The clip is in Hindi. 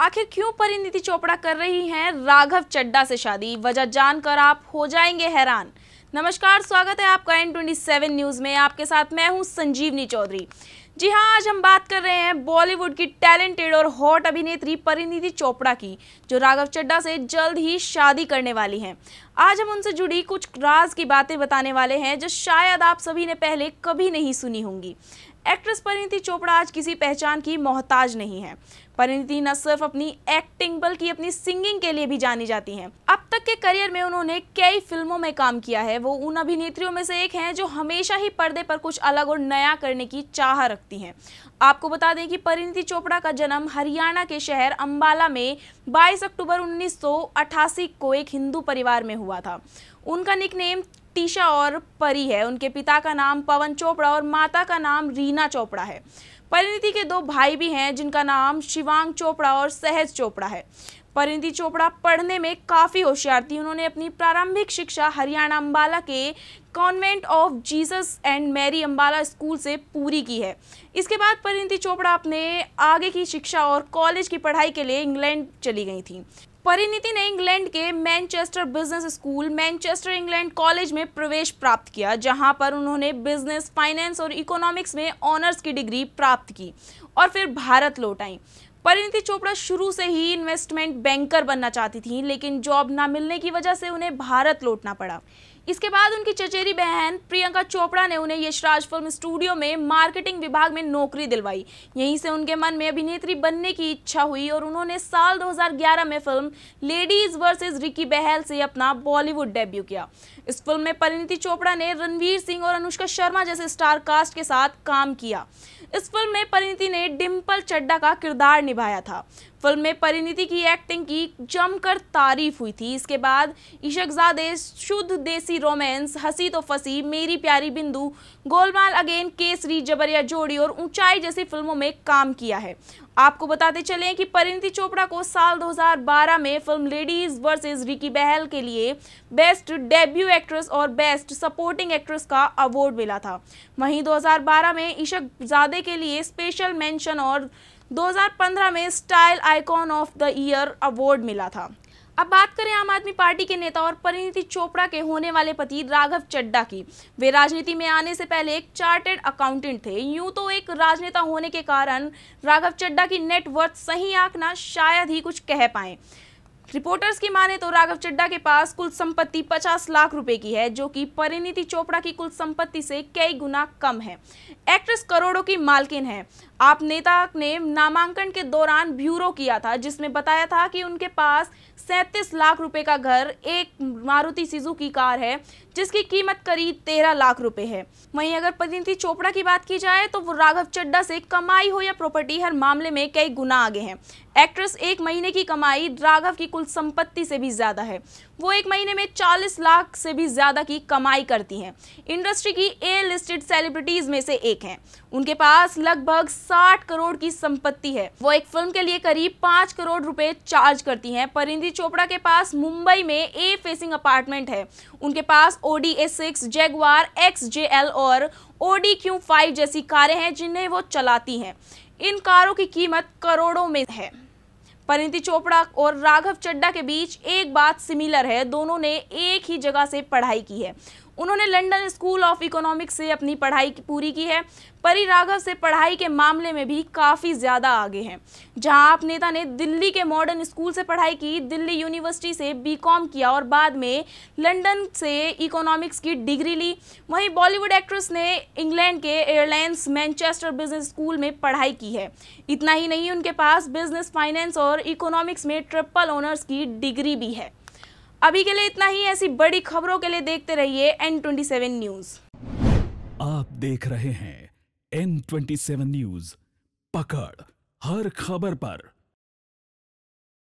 आखिर क्यों परिणीति चोपड़ा कर रही हैं राघव चड्डा से शादी वजह जानकर आप हो जाएंगे हैरान नमस्कार स्वागत है आपका एन ट्वेंटी सेवन न्यूज़ में आपके साथ मैं हूं संजीवनी चौधरी जी हाँ आज हम बात कर रहे हैं बॉलीवुड की टैलेंटेड और हॉट अभिनेत्री परिणीति चोपड़ा की जो राघव चड्डा से जल्द ही शादी करने वाली हैं आज हम उनसे जुड़ी कुछ राज की बातें बताने वाले हैं जो शायद आप सभी ने पहले कभी नहीं सुनी होंगी एक्ट्रेस परिणीति चोपड़ा आज किसी पहचान की मोहताज नहीं है परिणति न सिर्फ अपनी एक्टिंग बल्कि अपनी सिंगिंग के लिए भी जानी जाती हैं अब तक के करियर में उन्होंने कई फिल्मों में काम किया है वो उन अभिनेत्रियों में से एक हैं जो हमेशा ही पर्दे पर कुछ अलग और नया करने की चाह रखती हैं आपको बता दें कि परिणति चोपड़ा का जन्म हरियाणा के शहर अम्बाला में 22 अक्टूबर उन्नीस को एक हिंदू परिवार में हुआ था उनका निकनेम टीशा और परी है उनके पिता का नाम पवन चोपड़ा और माता का नाम रीना चोपड़ा है परिणति के दो भाई भी हैं जिनका नाम शिवांग चोपड़ा और सहज चोपड़ा है परिणति चोपड़ा पढ़ने में काफ़ी होशियार थी उन्होंने अपनी प्रारंभिक शिक्षा हरियाणा अम्बाला के convent of Jesus and Mary Ambala school से पूरी की है इसके बाद परिणति चोपड़ा अपने आगे की शिक्षा और कॉलेज की पढ़ाई के लिए इंग्लैंड चली गई थी परिणति ने इंग्लैंड के Manchester business school Manchester England college में प्रवेश प्राप्त किया जहां पर उन्होंने बिजनेस फाइनेंस और इकोनॉमिक्स में ऑनर्स की डिग्री प्राप्त की और फिर भारत लौट आई परिणति चोपड़ा शुरू से ही इन्वेस्टमेंट बैंकर बनना चाहती थी लेकिन जॉब ना मिलने की वजह से उन्हें भारत लौटना पड़ा इसके बाद उनकी चचेरी बहन प्रियंका चोपड़ा ने उन्हें यशराज फिल्म स्टूडियो में मार्केटिंग विभाग में नौकरी दिलवाई यहीं से उनके मन में अभिनेत्री बनने की इच्छा हुई और उन्होंने साल 2011 में film ladies versus Ricky Bahl से अपना बॉलीवुड डेब्यू किया इस फिल्म में परिणीति चोपड़ा ने रणवीर सिंह और अनुष्का शर्मा जैसे स्टार कास्ट के साथ काम किया इस फिल्म में परिणीति ने डिम्पल चड्डा का किरदार निभाया था फिल्म में परिणीति की एक्टिंग की जमकर तारीफ हुई थी इसके बाद जादे शुद्ध देसी सी रोमांस हसी तो फसी मेरी प्यारी बिंदु गोलमाल अगेन केसरी जबरिया जोड़ी और ऊंचाई जैसी फिल्मों में काम किया है आपको बताते चलें कि परिणति चोपड़ा को साल 2012 में film ladies versus Ricky Bahl के लिए बेस्ट डेब्यू एक्ट्रेस और बेस्ट सपोर्टिंग एक्ट्रेस का अवार्ड मिला था वहीं 2012 में इशक जादे के लिए स्पेशल मेंशन और 2015 में style icon of the year award मिला था अब बात करें आम आदमी पार्टी के नेता और परिणति चोपड़ा के होने वाले पति राघव चड्डा की वे राजनीति में आने से पहले एक चार्टेड अकाउंटेंट थे यूं तो एक राजनेता होने के कारण राघव चड्डा की नेटवर्थ सही आंकना शायद ही कुछ कह पाए रिपोर्टर्स की माने तो राघव चड्डा के पास कुल संपत्ति 50 लाख रुपए की है जो कि परिणति चोपड़ा की कुल संपत्ति से कई गुना कम है एक्ट्रेस करोड़ों की मालकिन है आप नेता ने नामांकन के दौरान ब्यूरो किया था जिसमें बताया था कि उनके पास सैंतीस लाख रुपए का घर एक मारुति सिजुकी कार है जिसकी कीमत करीब तेरह लाख रुपए है वहीं अगर प्रतिनिधि चोपड़ा की बात की जाए तो वो राघव चड्डा से कमाई हो या प्रॉपर्टी हर मामले में कई गुना आगे हैं एक्ट्रेस एक महीने की कमाई राघव की कुल संपत्ति से भी ज़्यादा है वो एक महीने में 40 लाख से भी ज़्यादा की कमाई करती हैं इंडस्ट्री की ए लिस्टेड सेलिब्रिटीज़ में से एक हैं उनके पास लगभग 60 करोड़ की संपत्ति है वो एक फिल्म के लिए करीब 5 करोड़ रुपए चार्ज करती हैं परिंदी चोपड़ा के पास मुंबई में ए फेसिंग अपार्टमेंट है उनके पास Audi A six Jaguar X J L और ओ डी क्यू फाइव जैसी कारें हैं जिन्हें वो चलाती हैं इन कारों की कीमत करोड़ों में है परिणति चोपड़ा और राघव चड्डा के बीच एक बात सिमिलर है दोनों ने एक ही जगह से पढ़ाई की है उन्होंने लंदन स्कूल ऑफ इकोनॉमिक्स से अपनी पढ़ाई की पूरी की है परी राघव से पढ़ाई के मामले में भी काफ़ी ज़्यादा आगे हैं जहां आप नेता ने दिल्ली के मॉडर्न स्कूल से पढ़ाई की दिल्ली यूनिवर्सिटी से बीकॉम किया और बाद में लंदन से इकोनॉमिक्स की डिग्री ली वहीं बॉलीवुड एक्ट्रेस ने इंग्लैंड के एयरलाइंस मैनचेस्टर बिजनेस स्कूल में पढ़ाई की है इतना ही नहीं उनके पास बिजनेस फाइनेंस और इकोनॉमिक्स में ट्रिपल ऑनर्स की डिग्री भी है अभी के लिए इतना ही ऐसी बड़ी खबरों के लिए देखते रहिए एन ट्वेंटी सेवन न्यूज आप देख रहे हैं एन ट्वेंटी सेवन न्यूज पकड़ हर खबर पर